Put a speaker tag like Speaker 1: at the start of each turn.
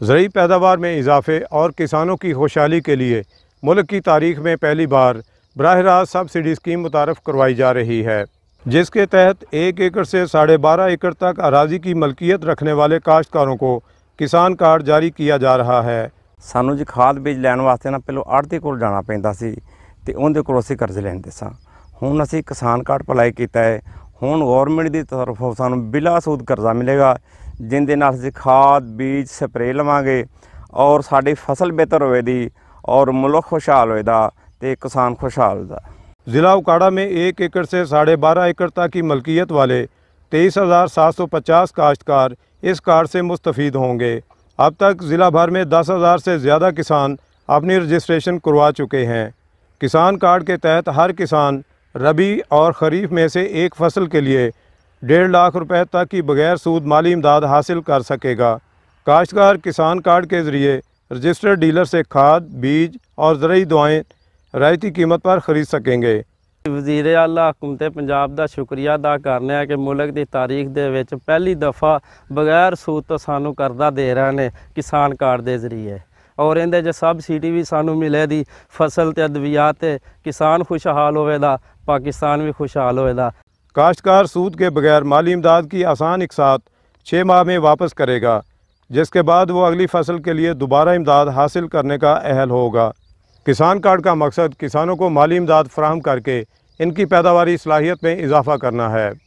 Speaker 1: زرعی پیداوار میں اضافے اور کسانوں کی خوشحالی کے لیے ملک کی تاریخ میں پہلی بار براہ راست سبسڈی اسکیم متعارف کروائی جا رہی ہے جس کے تحت ایک ایکڑ سے ساڑھے بارہ ایکڑ تک اراضی کی ملکیت رکھنے والے کاشتکاروں کو کسان
Speaker 2: کارڈ جاری کیا جا رہا ہے سانوں جی کھاد بیج لین واسطے نہ پہلے آڑتی کو جانا پہنتا ہے تو اندر کوزے لینے سن ہوں اُسی کسان کارڈ اپلائی کیا ہے ہوں گورمنٹ کی طرف سانوں بلا سود کرزہ ملے گا جن دے نال سے کھاد بیج سپرے لوا گے اور ساری فصل بہتر ہوئے دی اور ملک خوشحال ہوئے دا تے کسان خوشحال دا
Speaker 1: ضلع اکاڑا میں ایک ایکڑ سے ساڑھے بارہ ایکڑ تک کی ملکیت والے تیئیس ہزار سات سو پچاس کاشتکار اس کارڈ سے مستفید ہوں گے اب تک ضلع بھر میں دس ہزار سے زیادہ کسان اپنی رجسٹریشن کروا چکے ہیں کسان کارڈ کے تحت ہر کسان ربی اور خریف میں سے ایک فصل کے لیے 1.5 ਲੱਖ ਰੁਪਏ ਤੱਕ ਹੀ ਬਗੈਰ ਸੂਦ مالی امداد ਹਾਸਲ ਕਰ ਸਕੇਗਾ ਕਾਸ਼ਤਕਾਰ ਕਿਸਾਨ ਕਾਰਡ ਕੇ ਜ਼ਰੀਏ ਰਜਿਸਟਰਡ ਡੀਲਰ ਸੇ ਖਾਦ ਬੀਜ ਔਰ ਜ਼ਰਈ ਦਵਾਈਆਂ ਰਾਇਤੀ ਕੀਮਤ ਪਰ ਖਰੀਦ सकेंगे
Speaker 3: ਵਜ਼ੀਰ ਆਲਾ ਹਕੂਮਤ ਪੰਜਾਬ ਦਾ ਸ਼ੁਕਰੀਆ ਅਦਾ ਕਰਨਾ ਹੈ ਕਿ ਮੁਲਕ ਦੀ ਤਾਰੀਖ ਦੇ ਵਿੱਚ ਪਹਿਲੀ ਦਫਾ ਬਗੈਰ ਸੂਦ ਤੋਂ ਸਾਨੂੰ ਕਰਜ਼ਾ ਦੇ ਰਹੇ ਨੇ ਕਿਸਾਨ ਕਾਰਡ ਦੇ ਜ਼ਰੀਏ ਔਰ ਇਹਦੇ ਜੇ ਸਬਸਿਡੀ ਵੀ ਸਾਨੂੰ ਮਿਲੇ ਦੀ ਫਸਲ ਤੇ ਅਦਵਿਆਤ ਤੇ ਕਿਸਾਨ ਖੁਸ਼ਹਾਲ ਹੋਵੇਗਾ ਪਾਕਿਸਤਾਨ ਵੀ ਖੁਸ਼ਹਾਲ ਹੋਵੇਗਾ کاشتکار
Speaker 1: سود کے بغیر مالی امداد کی آسان اقساط چھ ماہ میں واپس کرے گا جس کے بعد وہ اگلی فصل کے لیے دوبارہ امداد حاصل کرنے کا اہل ہوگا کسان کارڈ کا مقصد کسانوں کو مالی امداد فراہم کر کے ان کی پیداواری صلاحیت میں اضافہ کرنا ہے